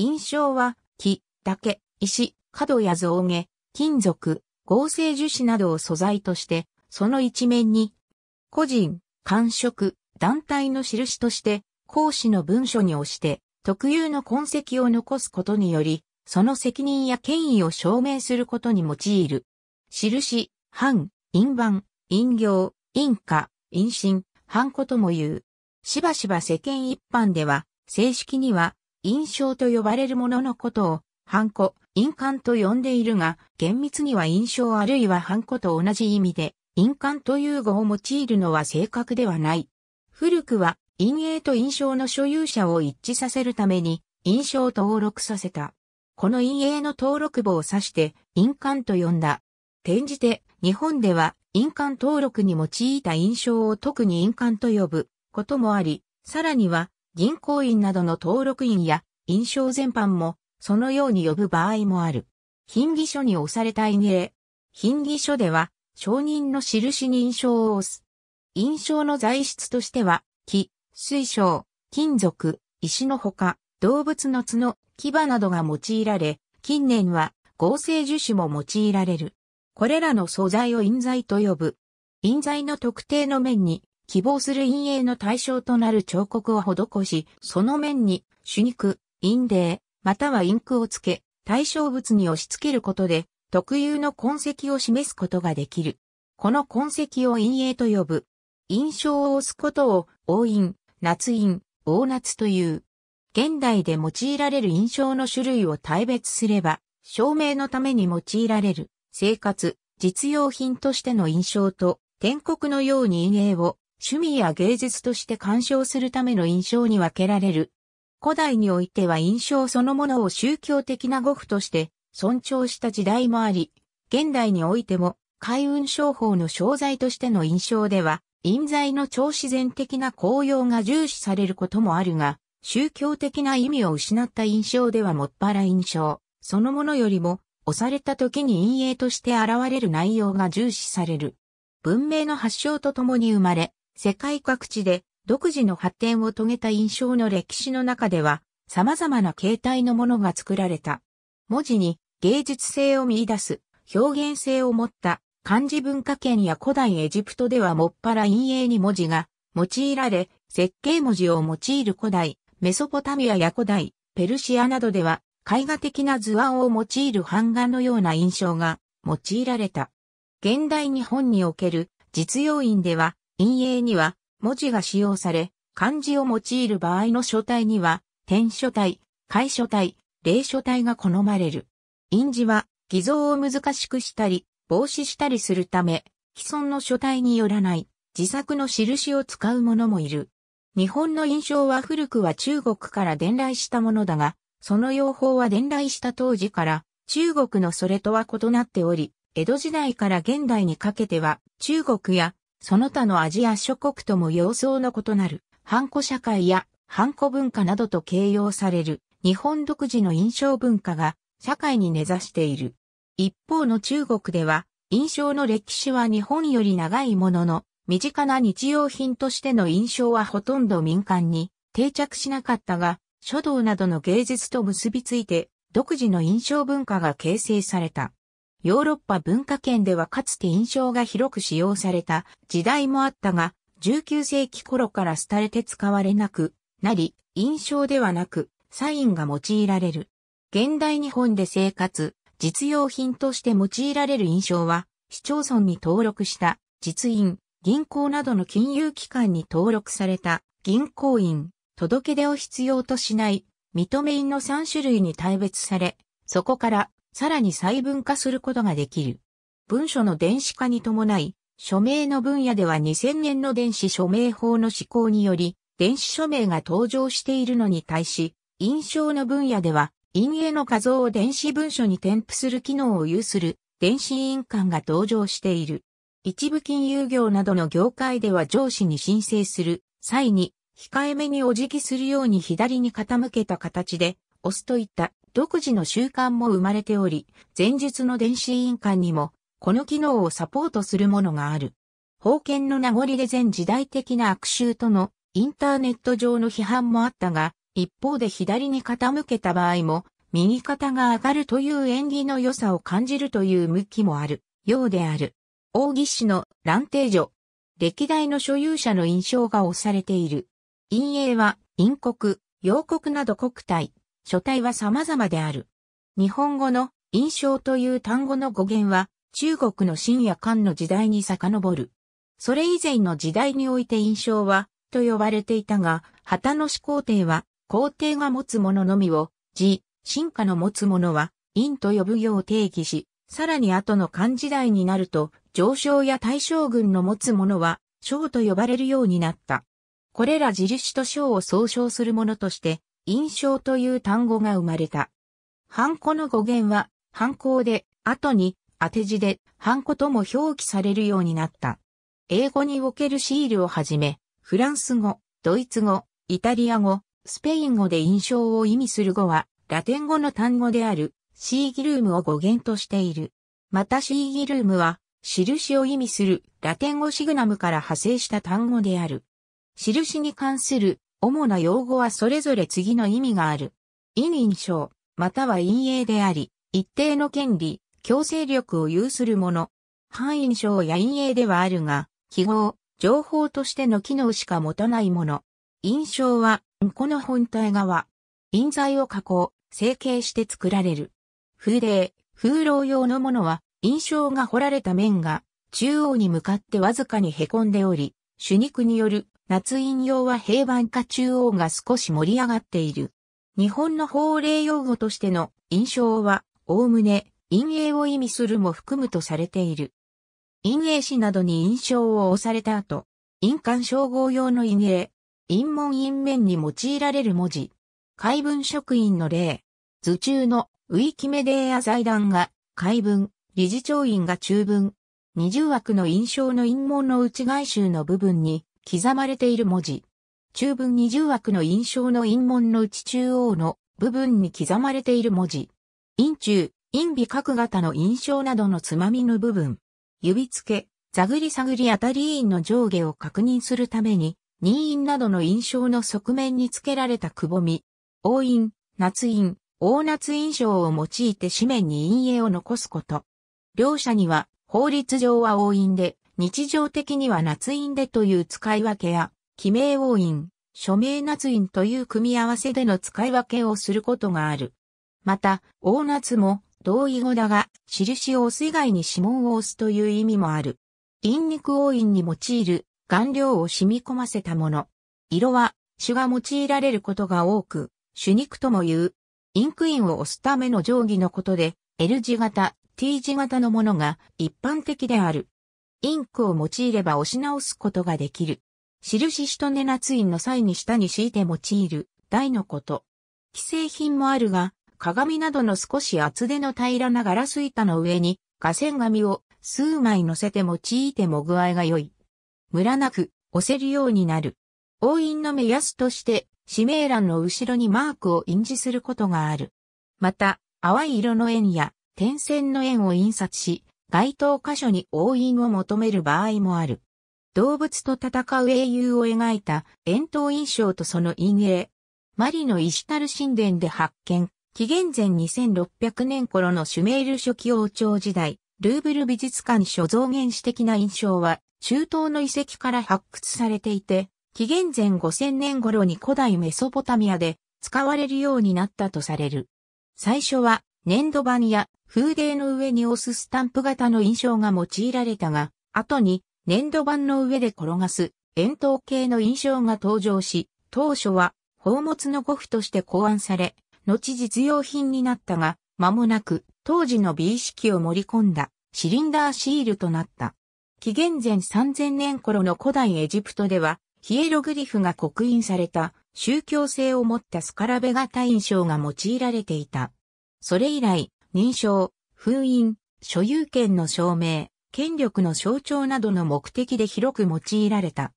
印象は木、竹、石、角や象牙、金属、合成樹脂などを素材として、その一面に、個人、官職、団体の印として、講師の文書に押して、特有の痕跡を残すことにより、その責任や権威を証明することに用いる。印、版、印版印判、印行、印花、印信、藩子とも言う。しばしば世間一般では、正式には、印象と呼ばれるもののことを、ハンコ、印鑑と呼んでいるが、厳密には印象あるいはハンコと同じ意味で、印鑑という語を用いるのは正確ではない。古くは、陰影と印象の所有者を一致させるために、印象を登録させた。この印影の登録簿を指して、印鑑と呼んだ。転じて、日本では、印鑑登録に用いた印象を特に印鑑と呼ぶこともあり、さらには、銀行員などの登録員や印象全般もそのように呼ぶ場合もある。品義書に押された印影。品義書では承認の印に印象を押す。印象の材質としては木、水晶、金属、石のほか、動物の角、牙などが用いられ、近年は合成樹脂も用いられる。これらの素材を印材と呼ぶ。印材の特定の面に希望する陰影の対象となる彫刻を施し、その面に朱肉、陰霊、またはインクをつけ、対象物に押し付けることで、特有の痕跡を示すことができる。この痕跡を陰影と呼ぶ。印象を押すことを、王印、夏印、王夏という。現代で用いられる印象の種類を大別すれば、証明のために用いられる、生活、実用品としての印象と、天国のように陰影を、趣味や芸術として鑑賞するための印象に分けられる。古代においては印象そのものを宗教的な語符として尊重した時代もあり、現代においても海運商法の商材としての印象では、印材の超自然的な効用が重視されることもあるが、宗教的な意味を失った印象ではもっぱら印象、そのものよりも、押された時に陰影として現れる内容が重視される。文明の発祥とともに生まれ、世界各地で独自の発展を遂げた印象の歴史の中では、様々な形態のものが作られた。文字に芸術性を見出す表現性を持った漢字文化圏や古代エジプトではもっぱら陰影に文字が用いられ、設計文字を用いる古代、メソポタミアや古代、ペルシアなどでは絵画的な図案を用いる版画のような印象が用いられた。現代日本における実用院では陰影には文字が使用され、漢字を用いる場合の書体には、点書体、楷書体、霊書体が好まれる。印字は偽造を難しくしたり、防止したりするため、既存の書体によらない自作の印を使う者もいる。日本の印象は古くは中国から伝来したものだが、その用法は伝来した当時から中国のそれとは異なっており、江戸時代から現代にかけては中国やその他のアジア諸国とも様相の異なる、ハンコ社会やハンコ文化などと形容される、日本独自の印象文化が社会に根ざしている。一方の中国では、印象の歴史は日本より長いものの、身近な日用品としての印象はほとんど民間に定着しなかったが、書道などの芸術と結びついて、独自の印象文化が形成された。ヨーロッパ文化圏ではかつて印象が広く使用された時代もあったが、19世紀頃から廃れて使われなくなり、印象ではなく、サインが用いられる。現代日本で生活、実用品として用いられる印象は、市町村に登録した実印、銀行などの金融機関に登録された銀行印、届け出を必要としない、認め印の3種類に大別され、そこからさらに細分化することができる。文書の電子化に伴い、署名の分野では2000年の電子署名法の施行により、電子署名が登場しているのに対し、印象の分野では、陰影の画像を電子文書に添付する機能を有する電子印鑑が登場している。一部金融業などの業界では上司に申請する際に、控えめにお辞儀するように左に傾けた形で、押すといった独自の習慣も生まれており、前述の電子印鑑にも、この機能をサポートするものがある。封建の名残で全時代的な悪臭とのインターネット上の批判もあったが、一方で左に傾けた場合も、右肩が上がるという縁起の良さを感じるという向きもある、ようである。大義氏の蘭亭所。歴代の所有者の印象が押されている。陰影は、陰国、洋国など国体、書体は様々である。日本語の印象という単語の語源は中国の秦や漢の時代に遡る。それ以前の時代において印象はと呼ばれていたが、旗の始皇帝は皇帝が持つもののみを、字、進化の持つものは、陰と呼ぶよう定義し、さらに後の漢時代になると、上昇や大将軍の持つものは、将と呼ばれるようになった。これら自師と将を総称するものとして、印象という単語が生まれた。ハンコの語源は、ハンコで、後に、当て字で、ハンコとも表記されるようになった。英語におけるシールをはじめ、フランス語、ドイツ語、イタリア語、スペイン語で印象を意味する語は、ラテン語の単語である、シーギルームを語源としている。またシーギルームは、印を意味するラテン語シグナムから派生した単語である。印に関する主な用語はそれぞれ次の意味がある。委任賞、または陰影であり、一定の権利、強制力を有するもの。囲。印象や陰影ではあるが、記号、情報としての機能しか持たないもの。印象は、この本体側。印材を加工、成形して作られる。風鈴、風浪用のものは、印象が彫られた面が、中央に向かってわずかに凹んでおり、主肉による夏陰用は平板化中央が少し盛り上がっている。日本の法令用語としての印象は、おおむね、陰影を意味するも含むとされている。陰影詞などに印象を押された後、印鑑称号用の陰影、陰門陰面に用いられる文字、海文職員の例、図中のウィキメディア財団が海文、理事長院が中文、二重枠の印象の陰門の内外周の部分に、刻まれている文字。中文二重枠の印象の陰門の内中央の部分に刻まれている文字。陰中、陰尾角型の印象などのつまみの部分。指付け、ざぐり探り当たり印の上下を確認するために、任印などの印象の側面に付けられたくぼみ。応印、夏印、大夏印象を用いて紙面に陰影を残すこと。両者には、法律上は応印で、日常的には夏印でという使い分けや、記名王印、署名夏印という組み合わせでの使い分けをすることがある。また、大夏も同意語だが、印を押す以外に指紋を押すという意味もある。陰肉王印に用いる顔料を染み込ませたもの。色は種が用いられることが多く、種肉とも言う。インクインを押すための定規のことで、L 字型、T 字型のものが一般的である。インクを用いれば押し直すことができる。印シ根ネナツインの際に下に敷いて用いる台のこと。既製品もあるが、鏡などの少し厚手の平らなガラス板の上に、画線紙を数枚乗せて用いても具合が良い。ムラなく押せるようになる。押印の目安として、指名欄の後ろにマークを印字することがある。また、淡い色の円や点線の円を印刷し、該当箇所に応印を求める場合もある。動物と戦う英雄を描いた円筒印象とその陰影。マリのイシタル神殿で発見。紀元前2600年頃のシュメール初期王朝時代、ルーブル美術館所蔵原始的な印象は、中東の遺跡から発掘されていて、紀元前5000年頃に古代メソポタミアで使われるようになったとされる。最初は粘土板や風泥の上に押すスタンプ型の印象が用いられたが、後に粘土板の上で転がす円筒形の印象が登場し、当初は宝物の護符として考案され、後実用品になったが、間もなく当時の美意識を盛り込んだシリンダーシールとなった。紀元前3000年頃の古代エジプトでは、ヒエログリフが刻印された宗教性を持ったスカラベ型印象が用いられていた。それ以来、認証、封印、所有権の証明、権力の象徴などの目的で広く用いられた。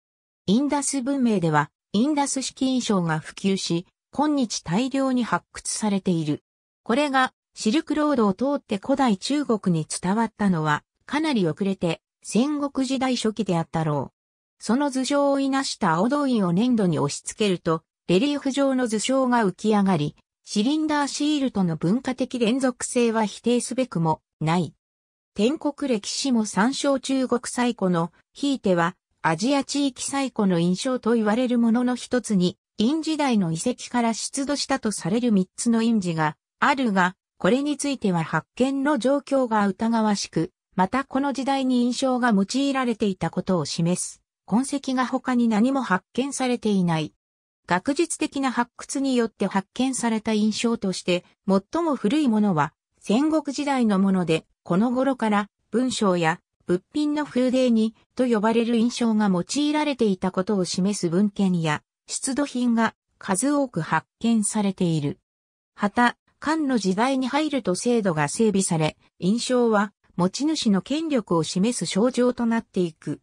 インダス文明では、インダス式印象が普及し、今日大量に発掘されている。これが、シルクロードを通って古代中国に伝わったのは、かなり遅れて、戦国時代初期であったろう。その図上をいなした青銅印を粘土に押し付けると、レリーフ状の図章が浮き上がり、シリンダーシールとの文化的連続性は否定すべくもない。天国歴史も参照中国最古の、ひいてはアジア地域最古の印象と言われるものの一つに、陰時代の遺跡から出土したとされる三つの陰字があるが、これについては発見の状況が疑わしく、またこの時代に印象が用いられていたことを示す。痕跡が他に何も発見されていない。学術的な発掘によって発見された印象として、最も古いものは戦国時代のもので、この頃から文章や物品の風景にと呼ばれる印象が用いられていたことを示す文献や出土品が数多く発見されている。はた、漢の時代に入ると制度が整備され、印象は持ち主の権力を示す象徴となっていく。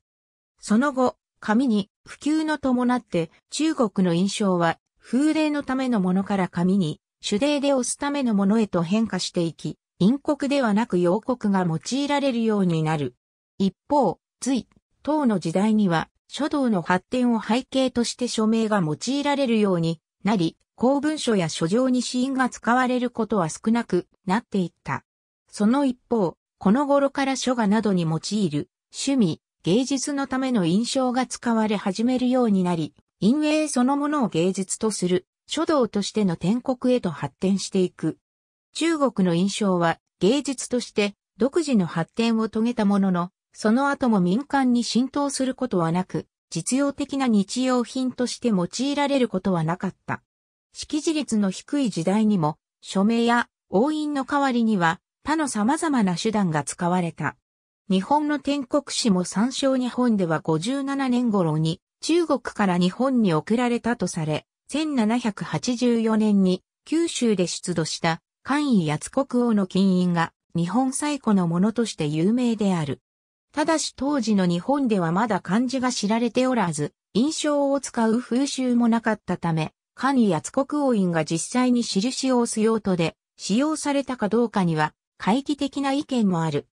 その後、紙に普及の伴って中国の印象は風鈴のためのものから紙に手霊で押すためのものへと変化していき、陰国ではなく洋国が用いられるようになる。一方、隋、唐の時代には書道の発展を背景として署名が用いられるようになり、公文書や書状に死因が使われることは少なくなっていった。その一方、この頃から書画などに用いる趣味、芸術のための印象が使われ始めるようになり、陰影そのものを芸術とする、書道としての天国へと発展していく。中国の印象は芸術として独自の発展を遂げたものの、その後も民間に浸透することはなく、実用的な日用品として用いられることはなかった。識字率の低い時代にも、署名や押印の代わりには他の様々な手段が使われた。日本の天国史も参照日本では57年頃に中国から日本に送られたとされ、1784年に九州で出土した関位八国王の金印が日本最古のものとして有名である。ただし当時の日本ではまだ漢字が知られておらず、印象を使う風習もなかったため、関位八国王印が実際に印を押す用途で使用されたかどうかには、懐疑的な意見もある。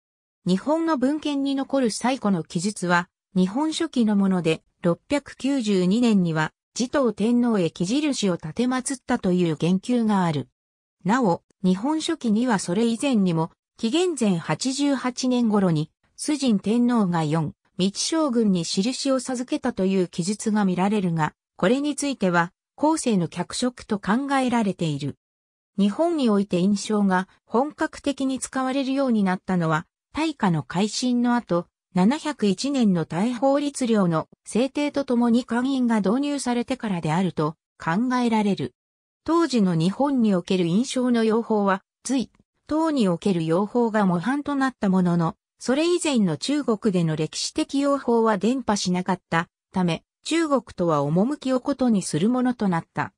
日本の文献に残る最古の記述は、日本書紀のもので、692年には、持統天皇へ記印を立て祀ったという言及がある。なお、日本書紀にはそれ以前にも、紀元前88年頃に、崇神天皇が4、道将軍に印を授けたという記述が見られるが、これについては、後世の脚色と考えられている。日本において印象が本格的に使われるようになったのは、大化の改新の後、701年の大法律令の制定とともに官印が導入されてからであると考えられる。当時の日本における印象の用法は、隋、唐における用法が模範となったものの、それ以前の中国での歴史的用法は伝播しなかったため、中国とは趣をことにするものとなった。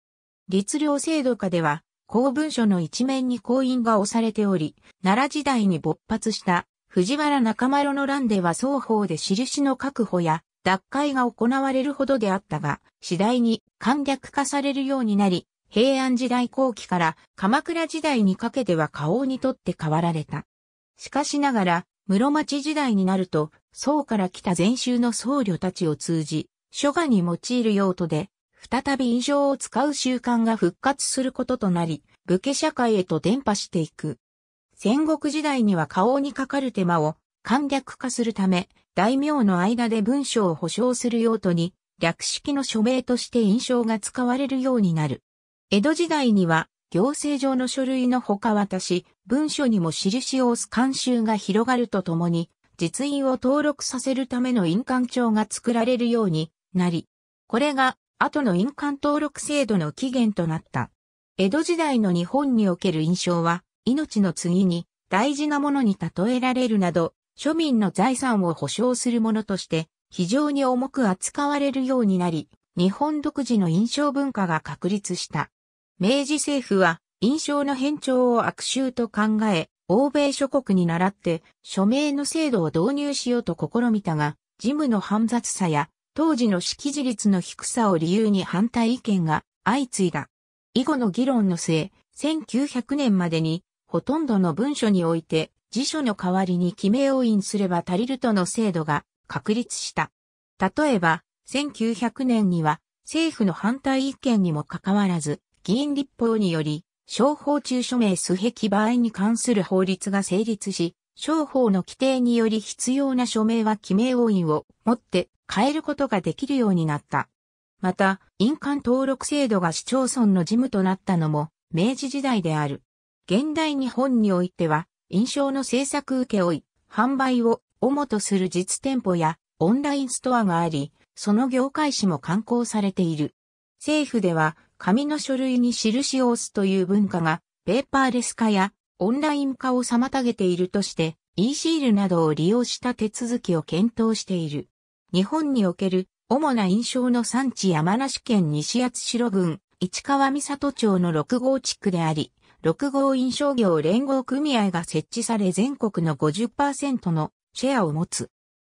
律令制度下では、公文書の一面に公印が押されており、奈良時代に勃発した藤原中丸の乱では双方で印の確保や脱会が行われるほどであったが、次第に簡略化されるようになり、平安時代後期から鎌倉時代にかけては花王にとって変わられた。しかしながら、室町時代になると、宋から来た禅宗の僧侶たちを通じ、書画に用いる用途で、再び印象を使う習慣が復活することとなり、武家社会へと伝播していく。戦国時代には花王にかかる手間を簡略化するため、大名の間で文章を保証する用途に、略式の署名として印象が使われるようになる。江戸時代には、行政上の書類のほか私、文書にも印を押す慣習が広がるとともに、実印を登録させるための印鑑帳が作られるようになり、これが後の印鑑登録制度の起源となった。江戸時代の日本における印象は、命の次に大事なものに例えられるなど、庶民の財産を保障するものとして非常に重く扱われるようになり、日本独自の印象文化が確立した。明治政府は印象の変調を悪臭と考え、欧米諸国に倣って署名の制度を導入しようと試みたが、事務の煩雑さや当時の識字率の低さを理由に反対意見が相次いだ。以後の議論の末、1900年までにほとんどの文書において、辞書の代わりに記名を印すれば足りるとの制度が確立した。例えば、1900年には政府の反対意見にもかかわらず、議員立法により、商法中署名べ壁場合に関する法律が成立し、商法の規定により必要な署名は記名応印を持って変えることができるようになった。また、印鑑登録制度が市町村の事務となったのも明治時代である。現代日本においては、印象の制作受け負い、販売を主とする実店舗やオンラインストアがあり、その業界誌も刊行されている。政府では、紙の書類に印を押すという文化が、ペーパーレス化やオンライン化を妨げているとして、e シールなどを利用した手続きを検討している。日本における主な印象の産地山梨県西八代郡市川三里町の6号地区であり、6号印商業連合組合が設置され全国の50%のシェアを持つ。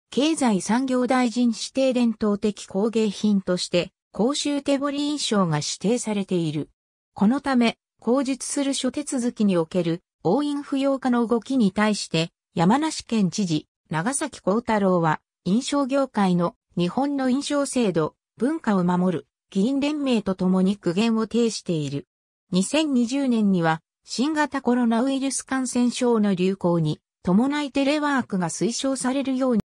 経済産業大臣指定伝統的工芸品として、公衆手彫り印象が指定されている。このため、公述する諸手続きにおける応印不要化の動きに対して、山梨県知事、長崎幸太郎は、印象業界の日本の印象制度、文化を守る議員連盟とともに苦言を呈している。2020年には新型コロナウイルス感染症の流行に伴いテレワークが推奨されるように、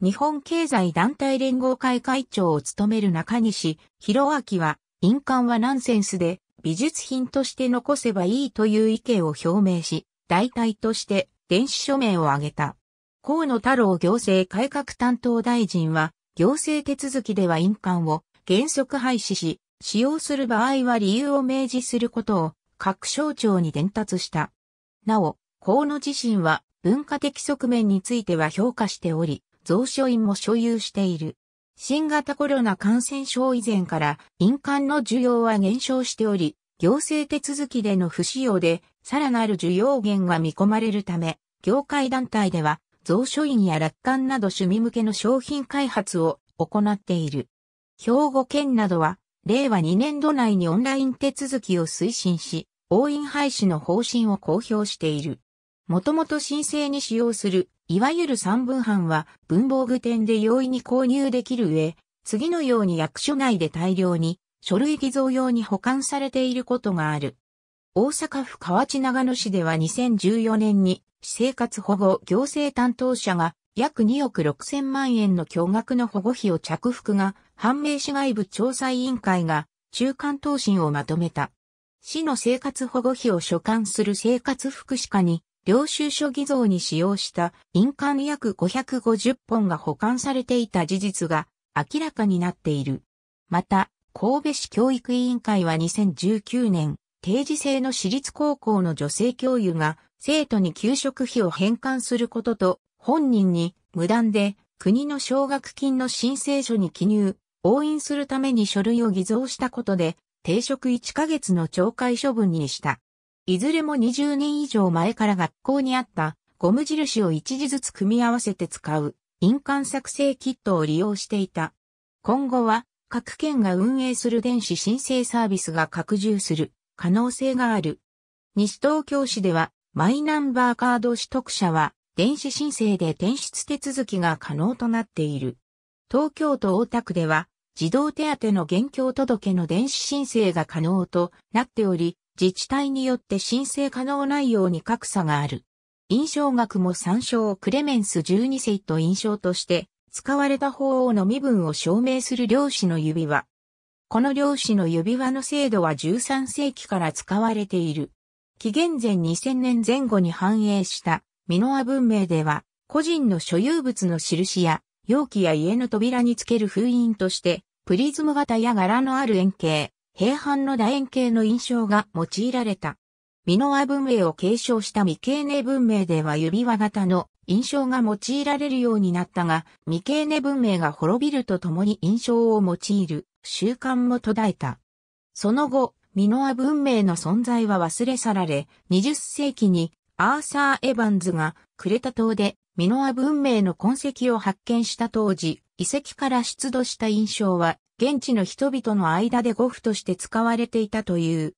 日本経済団体連合会会長を務める中西弘明は、印鑑はナンセンスで美術品として残せばいいという意見を表明し、代替として電子署名を挙げた。河野太郎行政改革担当大臣は、行政手続きでは印鑑を原則廃止し、使用する場合は理由を明示することを各省庁に伝達した。なお、河野自身は文化的側面については評価しており、蔵書院も所有している。新型コロナ感染症以前から印鑑の需要は減少しており、行政手続きでの不使用でさらなる需要源が見込まれるため、業界団体では蔵書院や楽観など趣味向けの商品開発を行っている。兵庫県などは令和2年度内にオンライン手続きを推進し、応印廃止の方針を公表している。もともと申請に使用する、いわゆる三分半は文房具店で容易に購入できる上、次のように役所内で大量に書類偽造用に保管されていることがある。大阪府河内長野市では2014年に、私生活保護行政担当者が約2億6千万円の巨額の保護費を着服が判明市外部調査委員会が中間答申をまとめた。市の生活保護費を所管する生活福祉課に領収書偽造に使用した印鑑約550本が保管されていた事実が明らかになっている。また、神戸市教育委員会は2019年、定時制の私立高校の女性教諭が生徒に給食費を返還することと本人に無断で国の奨学金の申請書に記入、押印するために書類を偽造したことで、停職1ヶ月の懲戒処分にした。いずれも20年以上前から学校にあったゴム印を一時ずつ組み合わせて使う印鑑作成キットを利用していた。今後は各県が運営する電子申請サービスが拡充する可能性がある。西東京市ではマイナンバーカード取得者は電子申請で転出手続きが可能となっている。東京都大田区では、児童手当の現況届の電子申請が可能となっており、自治体によって申請可能内容に格差がある。印象額も参照クレメンス12世と印象として、使われた法王の身分を証明する漁師の指輪。この漁師の指輪の制度は13世紀から使われている。紀元前2000年前後に反映したミノア文明では、個人の所有物の印や、容器や家の扉につける封印として、プリズム型や柄のある円形、平板の楕円形の印象が用いられた。ミノア文明を継承した未経年文明では指輪型の印象が用いられるようになったが、未経年文明が滅びるとともに印象を用いる習慣も途絶えた。その後、ミノア文明の存在は忘れ去られ、20世紀にアーサー・エヴァンズがクレタ島でミノア文明の痕跡を発見した当時、遺跡から出土した印象は、現地の人々の間で語符として使われていたという。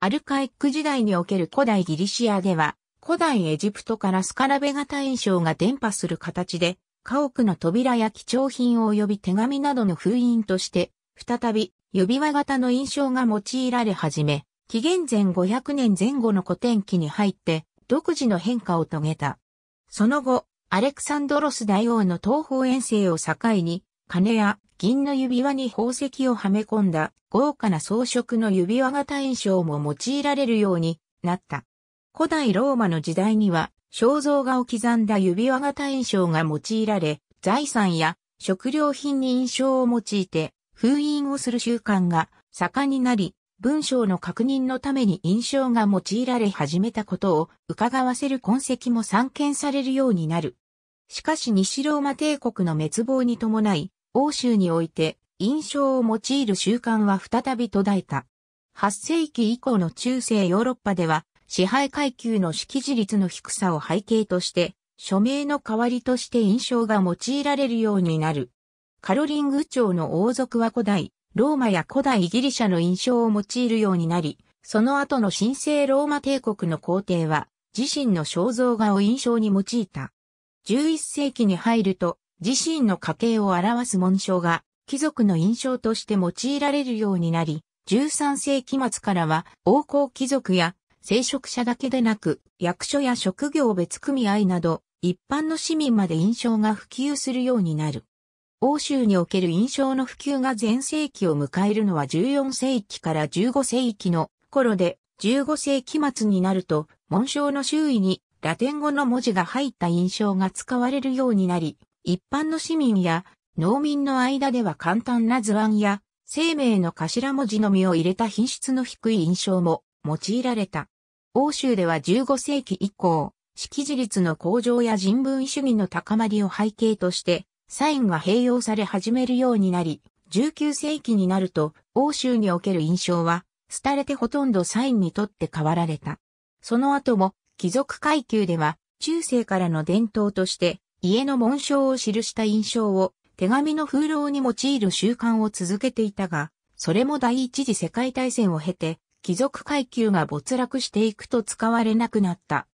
アルカイック時代における古代ギリシアでは、古代エジプトからスカラベ型印象が伝播する形で、家屋の扉や貴重品及び手紙などの封印として、再び指輪型の印象が用いられ始め、紀元前500年前後の古典期に入って、独自の変化を遂げた。その後、アレクサンドロス大王の東方遠征を境に、金や銀の指輪に宝石をはめ込んだ豪華な装飾の指輪型印象も用いられるようになった。古代ローマの時代には肖像画を刻んだ指輪型印象が用いられ、財産や食料品に印象を用いて封印をする習慣が盛んになり、文章の確認のために印象が用いられ始めたことを伺わせる痕跡も散見されるようになる。しかし西ローマ帝国の滅亡に伴い、欧州において印象を用いる習慣は再び途絶えた。8世紀以降の中世ヨーロッパでは、支配階級の識字率の低さを背景として、署名の代わりとして印象が用いられるようになる。カロリング朝の王族は古代、ローマや古代ギリシャの印象を用いるようになり、その後の神聖ローマ帝国の皇帝は、自身の肖像画を印象に用いた。11世紀に入ると、自身の家系を表す紋章が、貴族の印象として用いられるようになり、13世紀末からは、王侯貴族や、聖職者だけでなく、役所や職業別組合など、一般の市民まで印象が普及するようになる。欧州における印象の普及が前世紀を迎えるのは14世紀から15世紀の頃で、15世紀末になると、紋章の周囲にラテン語の文字が入った印象が使われるようになり、一般の市民や農民の間では簡単な図案や生命の頭文字のみを入れた品質の低い印象も用いられた。欧州では15世紀以降、識字率の向上や人文主義の高まりを背景として、サインが併用され始めるようになり、19世紀になると、欧州における印象は、廃れてほとんどサインにとって変わられた。その後も、貴族階級では、中世からの伝統として、家の紋章を記した印象を、手紙の風浪に用いる習慣を続けていたが、それも第一次世界大戦を経て、貴族階級が没落していくと使われなくなった。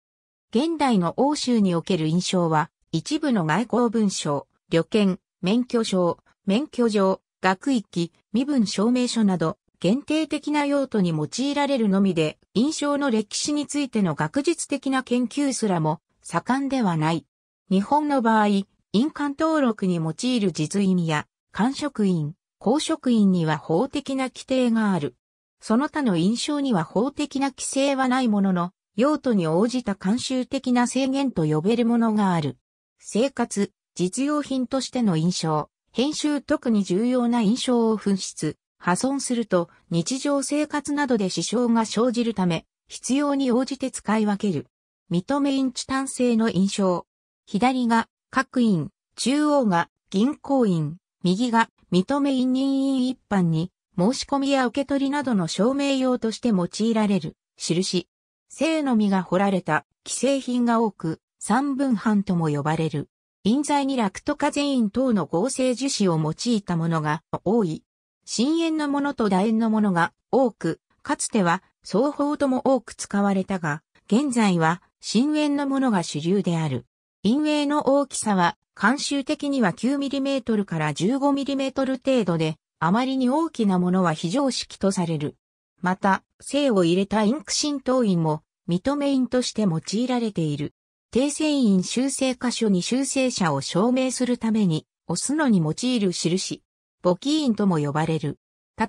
現代の欧州における印象は、一部の外交文章、旅券、免許証、免許状、学域、身分証明書など、限定的な用途に用いられるのみで、印象の歴史についての学術的な研究すらも盛んではない。日本の場合、印鑑登録に用いる実印や、官職員、公職員には法的な規定がある。その他の印象には法的な規制はないものの、用途に応じた慣習的な制限と呼べるものがある。生活、実用品としての印象、編集特に重要な印象を紛失、破損すると日常生活などで支障が生じるため、必要に応じて使い分ける。認めインチタン製の印象。左が各印、中央が銀行員、右が認め印任印一般に申し込みや受け取りなどの証明用として用いられる印。性の実が彫られた既製品が多く、三分半とも呼ばれる。印剤にラクトカゼイン等の合成樹脂を用いたものが多い。深淵のものと楕円のものが多く、かつては双方とも多く使われたが、現在は深淵のものが主流である。陰影の大きさは、慣習的には 9mm から 15mm 程度で、あまりに大きなものは非常識とされる。また、性を入れたインク浸透印も、認め印として用いられている。訂正印修正箇所に修正者を証明するために、押すのに用いる印。簿記印とも呼ばれる。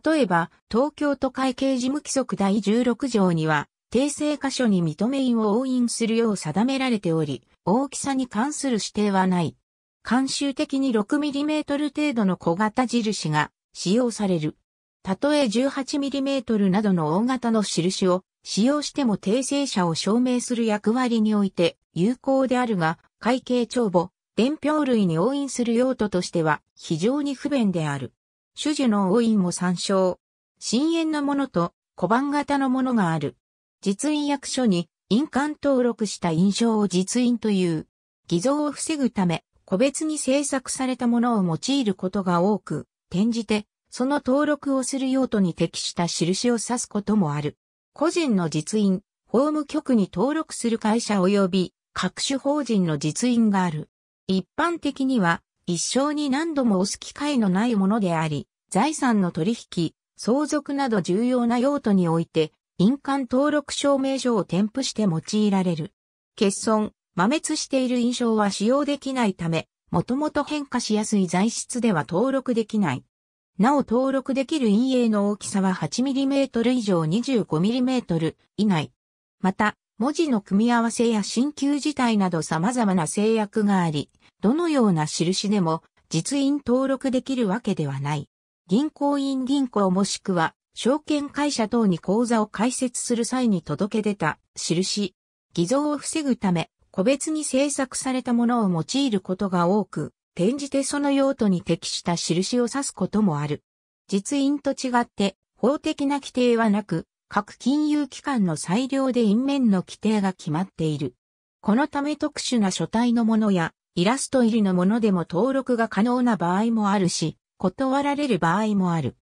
例えば、東京都会計事務規則第16条には、訂正箇所に認め印を押印するよう定められており、大きさに関する指定はない。慣習的に 6mm 程度の小型印が使用される。たとえ 18mm などの大型の印を使用しても訂正者を証明する役割において有効であるが、会計帳簿、伝票類に応印する用途としては非常に不便である。種樹の応印も参照。深淵のものと小判型のものがある。実印役所に印鑑登録した印象を実印という。偽造を防ぐため、個別に制作されたものを用いることが多く、転じて、その登録をする用途に適した印を指すこともある。個人の実印、法務局に登録する会社及び各種法人の実印がある。一般的には一生に何度も押す機会のないものであり、財産の取引、相続など重要な用途において、印鑑登録証明書を添付して用いられる。欠損、摩滅している印象は使用できないため、もともと変化しやすい材質では登録できない。なお登録できる陰影の大きさは 8mm 以上 25mm 以内。また、文字の組み合わせや新旧自体など様々な制約があり、どのような印でも実印登録できるわけではない。銀行員銀行もしくは、証券会社等に口座を開設する際に届け出た印。偽造を防ぐため、個別に制作されたものを用いることが多く、転じてその用途に適した印を指すこともある。実印と違って法的な規定はなく、各金融機関の裁量で印面の規定が決まっている。このため特殊な書体のものやイラスト入りのものでも登録が可能な場合もあるし、断られる場合もある。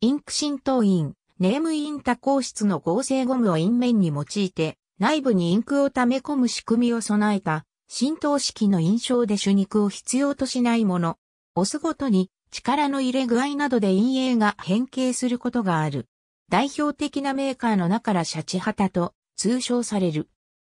インク浸透印、ネームインタ孔質の合成ゴムを印面に用いて、内部にインクを溜め込む仕組みを備えた浸透式の印象で主肉を必要としないもの、押すごとに力の入れ具合などで陰影が変形することがある。代表的なメーカーの中からシャチハタと通称される。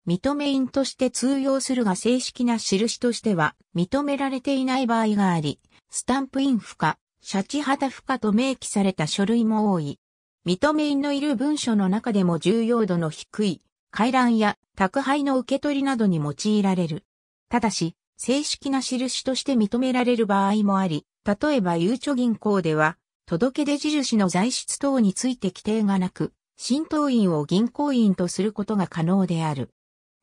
認め印として通用するが正式な印としては認められていない場合があり、スタンプイン不可、シャチハタ不可と明記された書類も多い。認め印のいる文書の中でも重要度の低い、回覧や宅配の受け取りなどに用いられる。ただし、正式な印として認められる場合もあり、例えばゆうちょ銀行では、届け出印の材質等について規定がなく、新党員を銀行員とすることが可能である。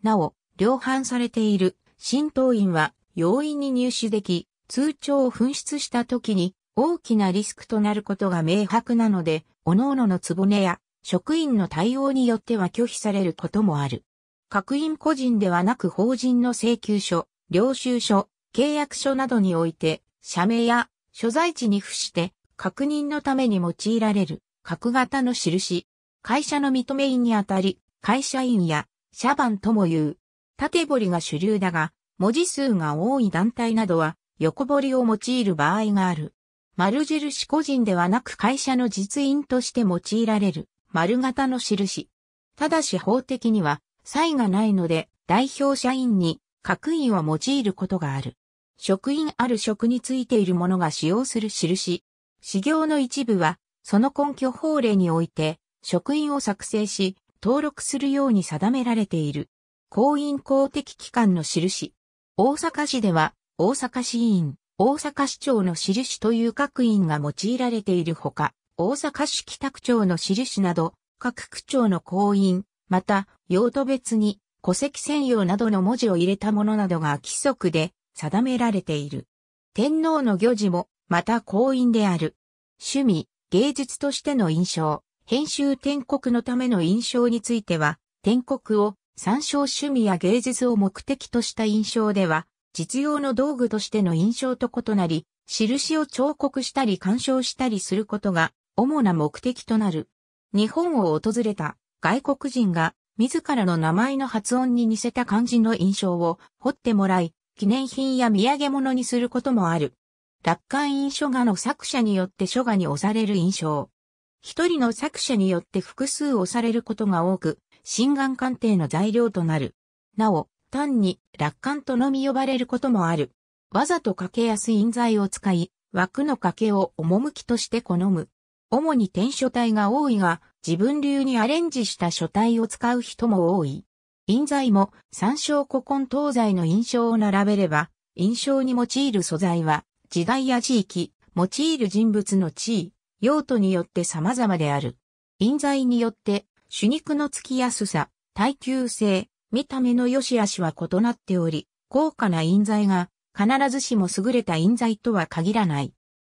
なお、量販されている新党員は容易に入手でき、通帳を紛失した時に大きなリスクとなることが明白なので、各々の壺ねや職員の対応によっては拒否されることもある。各員個人ではなく法人の請求書、領収書、契約書などにおいて、社名や所在地に付して確認のために用いられる、格型の印。会社の認め印にあたり、会社員や社番とも言う。縦彫りが主流だが、文字数が多い団体などは横彫りを用いる場合がある。丸印個人ではなく会社の実印として用いられる丸型の印。ただし法的には差異がないので、代表社員に、各位を用いることがある。職員ある職についているものが使用する印。修行の一部は、その根拠法令において、職員を作成し、登録するように定められている。公員公的機関の印。大阪市では、大阪市員、大阪市長の印という各員が用いられているほか、大阪市北区長の印など、各区長の公員、また、用途別に戸籍専用などの文字を入れたものなどが規則で定められている。天皇の行事も、また公印である。趣味、芸術としての印象、編集天国のための印象については、天国を参照趣味や芸術を目的とした印象では、実用の道具としての印象と異なり、印を彫刻したり鑑賞したりすることが主な目的となる。日本を訪れた外国人が自らの名前の発音に似せた漢字の印象を彫ってもらい、記念品や土産物にすることもある。楽観印書画の作者によって書画に押される印象。一人の作者によって複数押されることが多く、心眼鑑定の材料となる。なお、単に楽観とのみ呼ばれることもある。わざとかけやすい印材を使い、枠の掛けを趣として好む。主に転書体が多いが、自分流にアレンジした書体を使う人も多い。印材も参照古今東西の印象を並べれば、印象に用いる素材は、時代や地域、用いる人物の地位、用途によって様々である。印材によって、主肉のつきやすさ、耐久性、見た目の良し悪しは異なっており、高価な印材が必ずしも優れた印材とは限らない。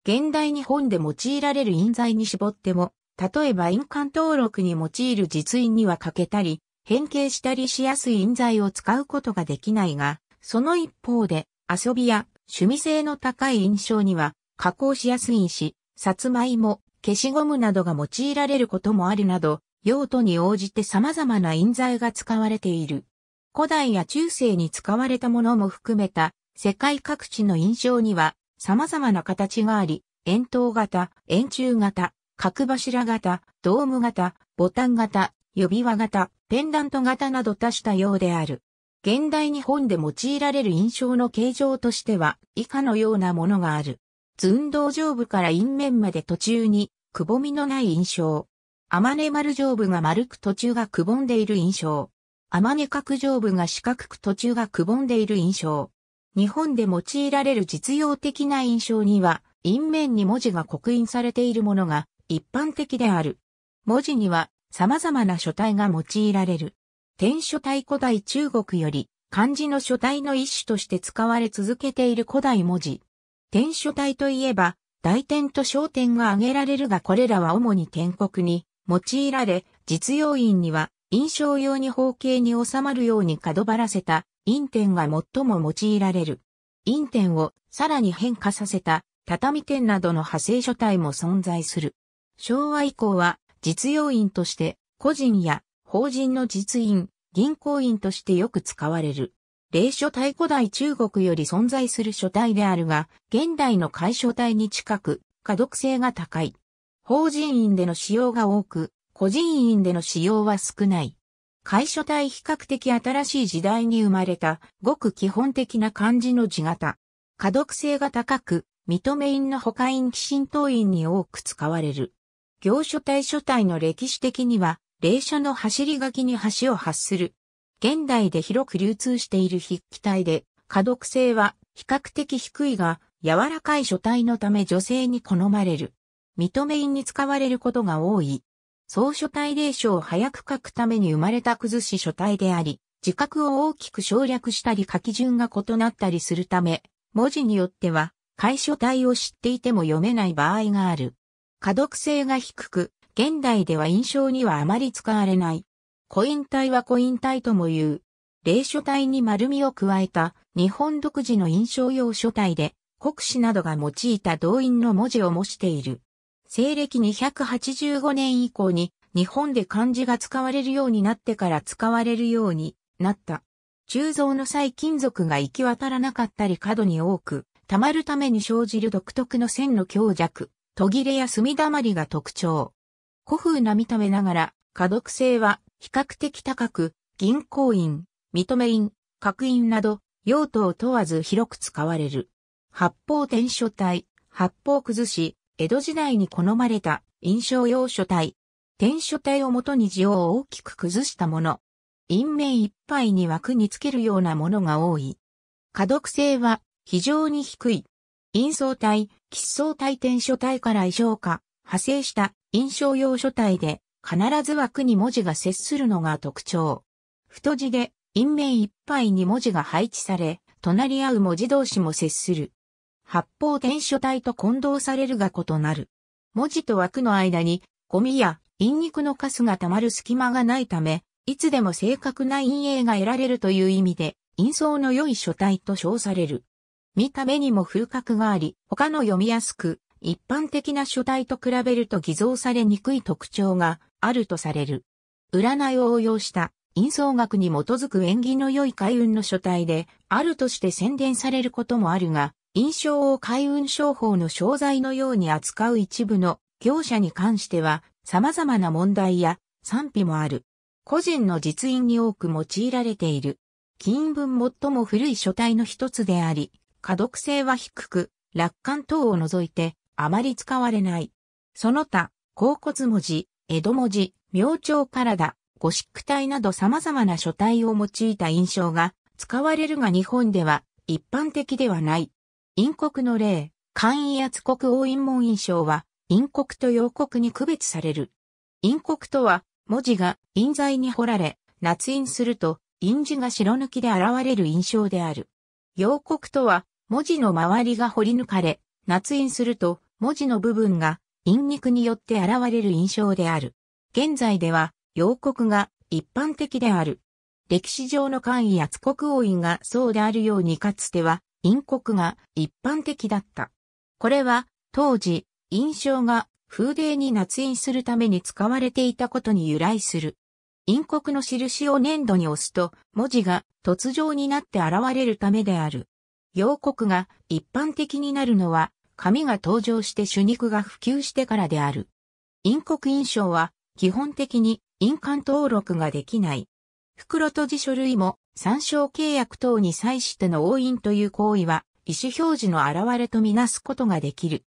現代日本で用いられる印材に絞っても、例えば印鑑登録に用いる実印には欠けたり、変形したりしやすい印材を使うことができないが、その一方で遊びや趣味性の高い印象には加工しやすいし、さつまいも、消しゴムなどが用いられることもあるなど、用途に応じて様々な印材が使われている。古代や中世に使われたものも含めた世界各地の印象には様々な形があり、円筒型、円柱型、角柱型、ドーム型、ボタン型、指輪型、ペンダント型など多たようである。現代日本で用いられる印象の形状としては以下のようなものがある。寸胴上部から陰面まで途中にくぼみのない印象。あまね丸上部が丸く途中がくぼんでいる印象。あまね角上部が四角く途中がくぼんでいる印象。日本で用いられる実用的な印象には、陰面に文字が刻印されているものが一般的である。文字には様々な書体が用いられる。天書体古代中国より漢字の書体の一種として使われ続けている古代文字。天書体といえば、大点と小点が挙げられるがこれらは主に天国に用いられ、実用印には印象用に方形に収まるように角張らせた印点が最も用いられる。印点をさらに変化させた畳点などの派生書体も存在する。昭和以降は実用員として個人や法人の実員、銀行員としてよく使われる。霊書体古代中国より存在する書体であるが、現代の解書体に近く、可読性が高い。法人員での使用が多く、個人員での使用は少ない。解書体比較的新しい時代に生まれた、ごく基本的な漢字の字型。可読性が高く、認め印の保管印寄進党印に多く使われる。行書体書体の歴史的には、霊書の走り書きに橋を発する。現代で広く流通している筆記体で、可読性は比較的低いが、柔らかい書体のため女性に好まれる。認め印に使われることが多い。総書体霊書を早く書くために生まれた崩し書体であり、字格を大きく省略したり書き順が異なったりするため、文字によっては、楷書体を知っていても読めない場合がある。可読性が低く、現代では印象にはあまり使われない。コイン体はコイン体とも言う。霊書体に丸みを加えた日本独自の印象用書体で国史などが用いた動員の文字を模している。西暦285年以降に日本で漢字が使われるようになってから使われるようになった。鋳造の際金属が行き渡らなかったり角に多く、溜まるために生じる独特の線の強弱、途切れや墨だまりが特徴。古風な見た目ながら、可読性は比較的高く、銀行員、認め印、角印など、用途を問わず広く使われる。八方転書体、八方崩し、江戸時代に好まれた印象用書体。転書体をもとに字を大きく崩したもの。印面いっぱいに枠につけるようなものが多い。可読性は非常に低い。陰相体、喫相体転書体から異常化、派生した印象用書体で、必ず枠に文字が接するのが特徴。太字で、陰面いっぱいに文字が配置され、隣り合う文字同士も接する。八方転書体と混同されるが異なる。文字と枠の間に、ゴミや陰肉のカスが溜まる隙間がないため、いつでも正確な陰影が得られるという意味で、陰相の良い書体と称される。見た目にも風格があり、他の読みやすく、一般的な書体と比べると偽造されにくい特徴があるとされる。占いを応用した印相学に基づく縁起の良い開運の書体で、あるとして宣伝されることもあるが、印象を開運商法の商材のように扱う一部の業者に関しては、様々な問題や賛否もある。個人の実印に多く用いられている。金文最も古い書体の一つであり、可読性は低く、楽観等を除いて、あまり使われない。その他、甲骨文字、江戸文字、明朝体、ゴシック体など様々な書体を用いた印象が使われるが日本では一般的ではない。陰国の例、簡易圧国王陰門印象は陰国と陽国に区別される。陰国とは文字が印材に彫られ、捺印すると印字が白抜きで現れる印象である。洋国とは、文字の周りが掘り抜かれ、捺印すると、文字の部分が、陰肉によって現れる印象である。現在では、洋国が一般的である。歴史上の官位や国王院がそうであるようにかつては、陰国が一般的だった。これは、当時、印象が風鈴に捺印するために使われていたことに由来する。陰国の印を粘土に押すと、文字が突状になって現れるためである。洋国が一般的になるのは、紙が登場して主肉が普及してからである。陰国印象は、基本的に印鑑登録ができない。袋と辞書類も参照契約等に際しての押印という行為は、意思表示の現れとみなすことができる。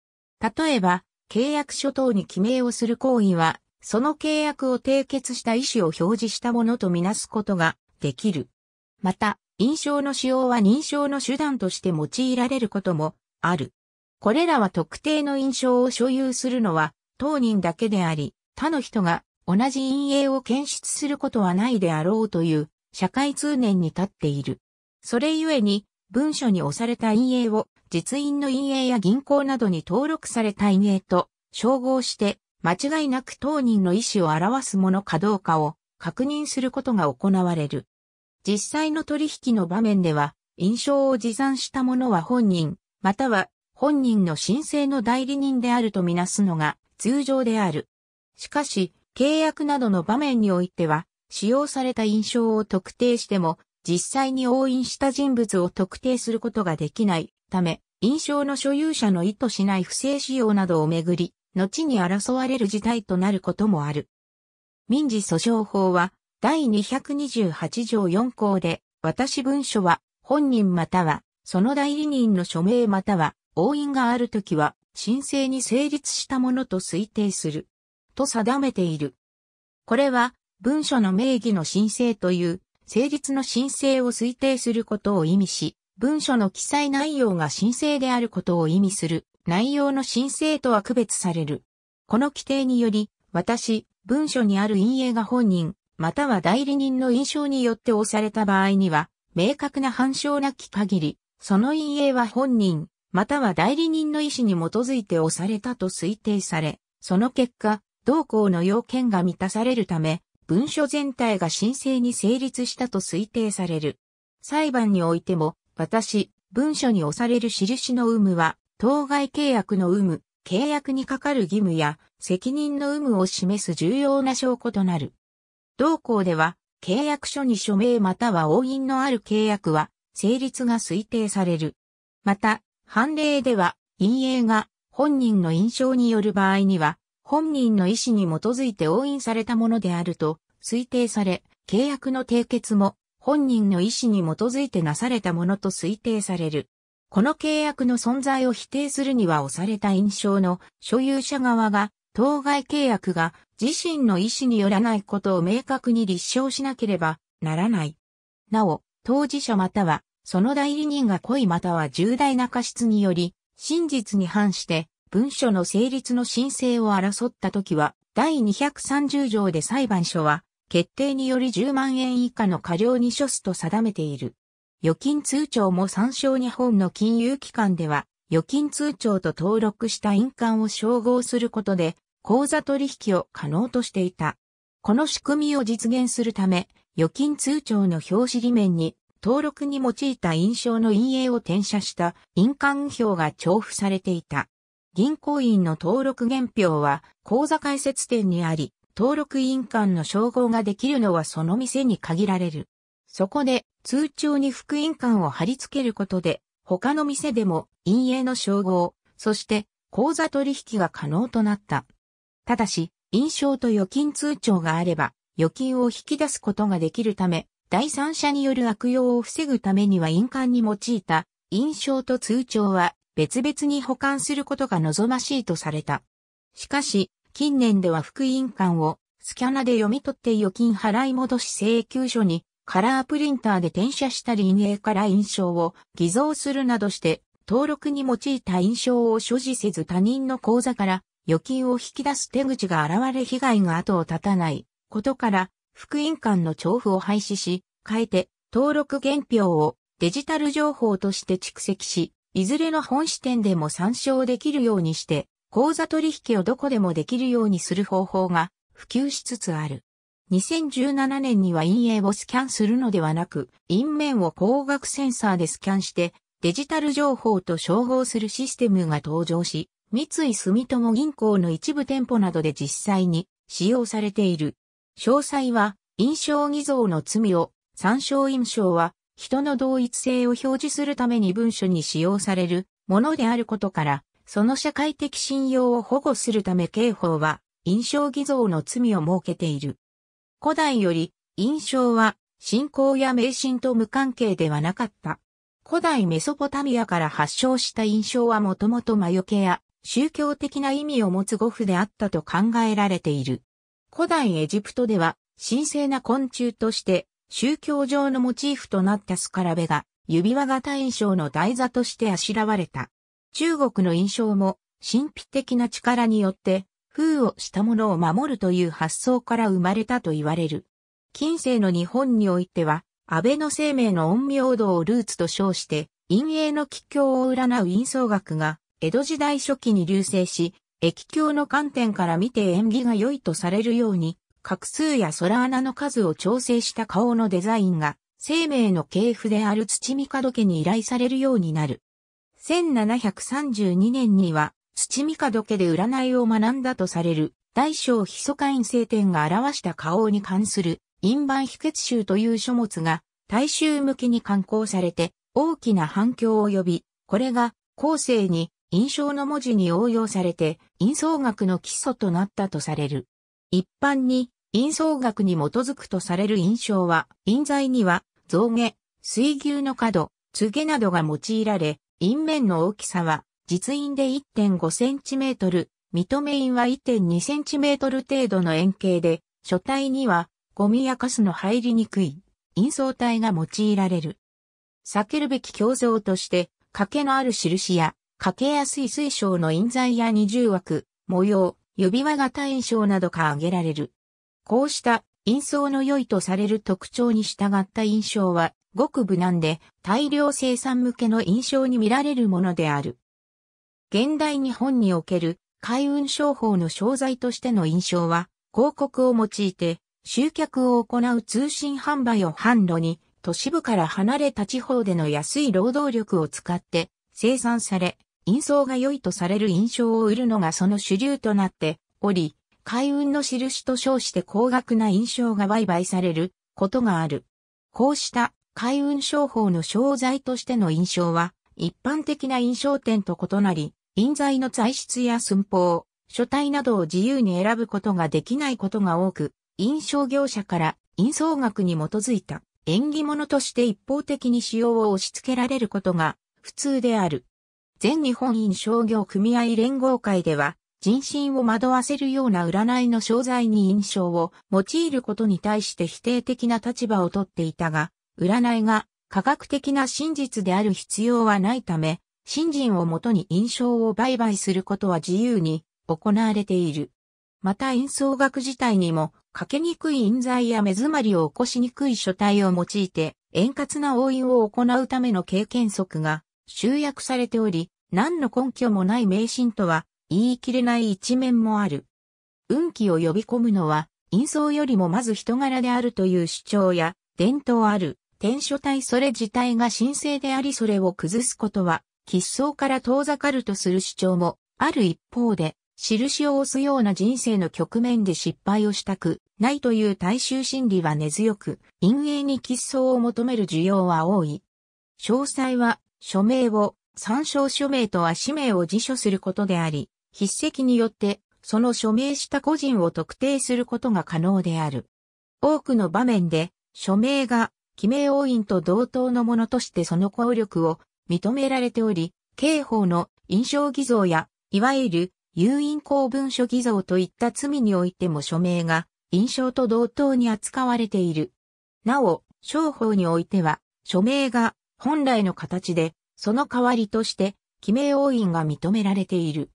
例えば、契約書等に記名をする行為は、その契約を締結した意思を表示したものとみなすことができる。また、印象の使用は認証の手段として用いられることもある。これらは特定の印象を所有するのは当人だけであり、他の人が同じ陰影を検出することはないであろうという社会通念に立っている。それゆえに文書に押された陰影を実印の陰影や銀行などに登録された陰影と照合して間違いなく当人の意思を表すものかどうかを確認することが行われる。実際の取引の場面では、印象を持参したものは本人、または本人の申請の代理人であるとみなすのが通常である。しかし、契約などの場面においては、使用された印象を特定しても、実際に押印した人物を特定することができないため、印象の所有者の意図しない不正使用などをめぐり、後に争われる事態となることもある。民事訴訟法は、第228条4項で、私文書は、本人または、その代理人の署名または、押印があるときは、申請に成立したものと推定する。と定めている。これは、文書の名義の申請という、成立の申請を推定することを意味し、文書の記載内容が申請であることを意味する内容の申請とは区別される。この規定により、私、文書にある陰影が本人、または代理人の印象によって押された場合には、明確な反証なき限り、その陰影は本人、または代理人の意思に基づいて押されたと推定され、その結果、同行の要件が満たされるため、文書全体が申請に成立したと推定される。裁判においても、私、文書に押される印の有無は、当該契約の有無、契約にかかる義務や責任の有無を示す重要な証拠となる。同項では、契約書に署名または押印のある契約は、成立が推定される。また、判例では、陰影が本人の印象による場合には、本人の意思に基づいて押印されたものであると推定され、契約の締結も本人の意思に基づいてなされたものと推定される。この契約の存在を否定するには押された印象の所有者側が、当該契約が自身の意思によらないことを明確に立証しなければならない。なお、当事者または、その代理人が故意または重大な過失により、真実に反して、文書の成立の申請を争ったときは、第230条で裁判所は、決定により10万円以下の過料に処すと定めている。預金通帳も参照日本の金融機関では、預金通帳と登録した印鑑を照合することで、口座取引を可能としていた。この仕組みを実現するため、預金通帳の表紙裏面に、登録に用いた印象の陰影を転写した印鑑表が重付されていた。銀行員の登録原票は、口座開設店にあり、登録印鑑の照合ができるのはその店に限られる。そこで通帳に福音館を貼り付けることで、他の店でも陰影の称号、そして口座取引が可能となった。ただし、印象と預金通帳があれば、預金を引き出すことができるため、第三者による悪用を防ぐためには印鑑に用いた印象と通帳は別々に保管することが望ましいとされた。しかし、近年では副印鑑をスキャナで読み取って預金払い戻し請求書にカラープリンターで転写した陰影から印象を偽造するなどして、登録に用いた印象を所持せず他人の口座から預金を引き出す手口が現れ被害が後を絶たないことから、副印鑑の調布を廃止し、変えて登録原票をデジタル情報として蓄積し、いずれの本支店でも参照できるようにして、口座取引をどこでもできるようにする方法が普及しつつある。2017年には陰影をスキャンするのではなく、陰面を光学センサーでスキャンして、デジタル情報と照合するシステムが登場し、三井住友銀行の一部店舗などで実際に使用されている。詳細は、印象偽造の罪を、参照印象は、人の同一性を表示するために文書に使用されるものであることから、その社会的信用を保護するため刑法は、印象偽造の罪を設けている。古代より、印象は、信仰や迷信と無関係ではなかった。古代メソポタミアから発祥した印象はもともと魔除けや宗教的な意味を持つ語符であったと考えられている。古代エジプトでは神聖な昆虫として宗教上のモチーフとなったスカラベが指輪型印象の台座としてあしらわれた。中国の印象も神秘的な力によって風をしたものを守るという発想から生まれたと言われる。近世の日本においては、安倍の生命の陰陽道をルーツと称して、陰影の気境を占う陰相学が、江戸時代初期に流星し、液境の観点から見て縁起が良いとされるように、画数や空穴の数を調整した顔のデザインが、生命の系譜である土見門家に依頼されるようになる。1732年には、土見門家で占いを学んだとされる、大小ヒ素会陰性典が表した花王に関する、陰版秘訣集という書物が、大衆向けに刊行されて、大きな反響を呼び、これが、後世に、印象の文字に応用されて、印相学の基礎となったとされる。一般に、印相学に基づくとされる印象は、印材には、象牙、水牛の角、継げなどが用いられ、印面の大きさは、実印で 1.5cm、認め印は 1.2cm 程度の円形で、書体にはゴミやカスの入りにくい印相体が用いられる。避けるべき鏡像として、欠けのある印や、欠けやすい水晶の印材や二重枠、模様、指輪型印象などが挙げられる。こうした印相の良いとされる特徴に従った印象は、ごく無難で大量生産向けの印象に見られるものである。現代日本における海運商法の商材としての印象は、広告を用いて集客を行う通信販売を販路に、都市部から離れた地方での安い労働力を使って生産され、印象が良いとされる印象を売るのがその主流となっており、海運の印と称して高額な印象が売買されることがある。こうした海運商法の商材としての印象は一般的な印象点と異なり、印材の材質や寸法、書体などを自由に選ぶことができないことが多く、印象業者から印象学に基づいた縁起物として一方的に使用を押し付けられることが普通である。全日本印象業組合連合会では、人心を惑わせるような占いの商材に印象を用いることに対して否定的な立場をとっていたが、占いが科学的な真実である必要はないため、信心をもとに印象を売買することは自由に行われている。また演奏楽自体にも、かけにくい印材や目詰まりを起こしにくい書体を用いて、円滑な応印を行うための経験則が集約されており、何の根拠もない迷信とは言い切れない一面もある。運気を呼び込むのは、印象よりもまず人柄であるという主張や、伝統ある、天書体それ自体が神聖でありそれを崩すことは、喫相から遠ざかるとする主張も、ある一方で、印を押すような人生の局面で失敗をしたくないという大衆心理は根強く、陰影に喫相を求める需要は多い。詳細は、署名を、参照署名とは氏名を辞書することであり、筆跡によって、その署名した個人を特定することが可能である。多くの場面で、署名が、記名押印と同等のものとしてその効力を認められており、刑法の印象偽造や、いわゆる有印公文書偽造といった罪においても署名が印象と同等に扱われている。なお、商法においては、署名が本来の形で、その代わりとして、記名押印が認められている。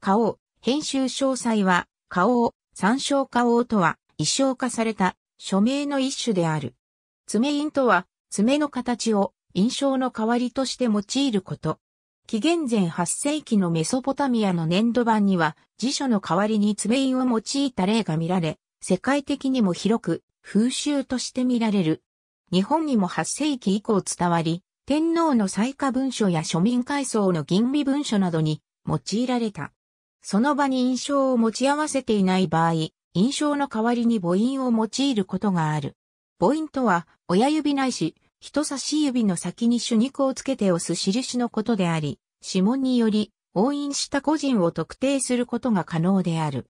顔、編集詳細は、顔を、参照顔とは、一装化された、署名の一種である。爪印とは、爪の形を、印象の代わりとして用いること。紀元前8世紀のメソポタミアの粘土版には辞書の代わりに爪印を用いた例が見られ、世界的にも広く風習として見られる。日本にも8世紀以降伝わり、天皇の最下文書や庶民階層の吟味文書などに用いられた。その場に印象を持ち合わせていない場合、印象の代わりに母音を用いることがある。母音とは、親指ないし、人差し指の先に手肉をつけて押す印のことであり、指紋により、押印した個人を特定することが可能である。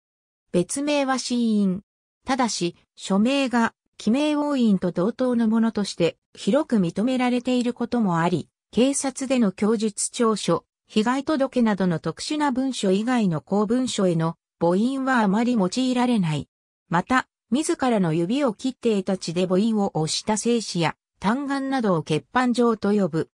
別名は死因。ただし、署名が、記名押印と同等のものとして、広く認められていることもあり、警察での供述調書、被害届などの特殊な文書以外の公文書への母音はあまり用いられない。また、自らの指を切って得た血で母音を押した精子や、単眼などを欠板状と呼ぶ。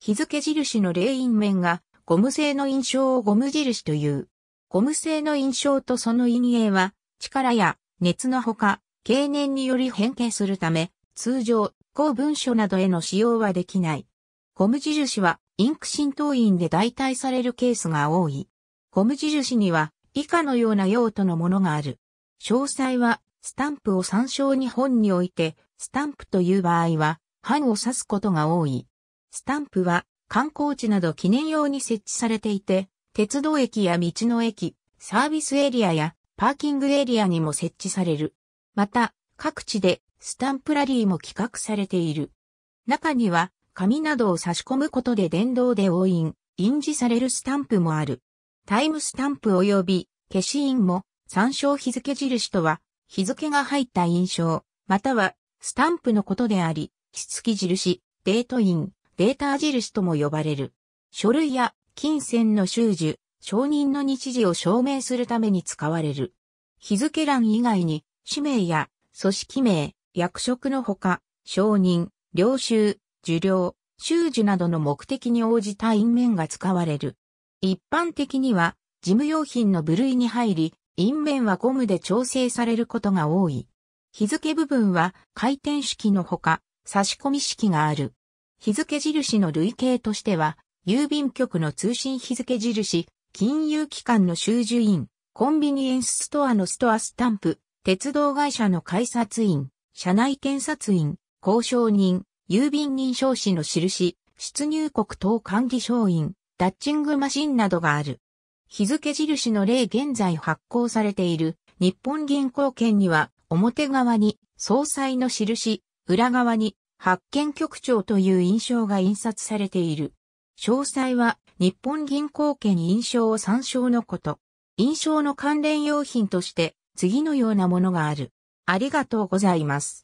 日付印の霊印面がゴム製の印象をゴム印という。ゴム製の印象とその陰影は力や熱のほか経年により変形するため通常公文書などへの使用はできない。ゴム印はインク浸透印で代替されるケースが多い。ゴム印には以下のような用途のものがある。詳細はスタンプを参照に本においてスタンプという場合は藩を指すことが多い。スタンプは観光地など記念用に設置されていて、鉄道駅や道の駅、サービスエリアやパーキングエリアにも設置される。また、各地でスタンプラリーも企画されている。中には、紙などを差し込むことで電動で押印、印字されるスタンプもある。タイムスタンプ及び消し印も参照日付印とは日付が入った印象、またはスタンプのことであり、き付き印、デートイン、データ印とも呼ばれる。書類や金銭の収受、承認の日時を証明するために使われる。日付欄以外に、氏名や組織名、役職のほか、承認、領収、受領、収受などの目的に応じた印面が使われる。一般的には、事務用品の部類に入り、印面はゴムで調整されることが多い。日付部分は回転式のほか、差し込み式がある。日付印の類型としては、郵便局の通信日付印、金融機関の修受印、コンビニエンスストアのストアスタンプ、鉄道会社の改札員、社内検察員、交渉人、郵便認証紙の印、出入国等管理商員、ダッチングマシンなどがある。日付印の例現在発行されている日本銀行券には表側に総裁の印、裏側に発見局長という印象が印刷されている。詳細は日本銀行券印象を参照のこと。印象の関連用品として次のようなものがある。ありがとうございます。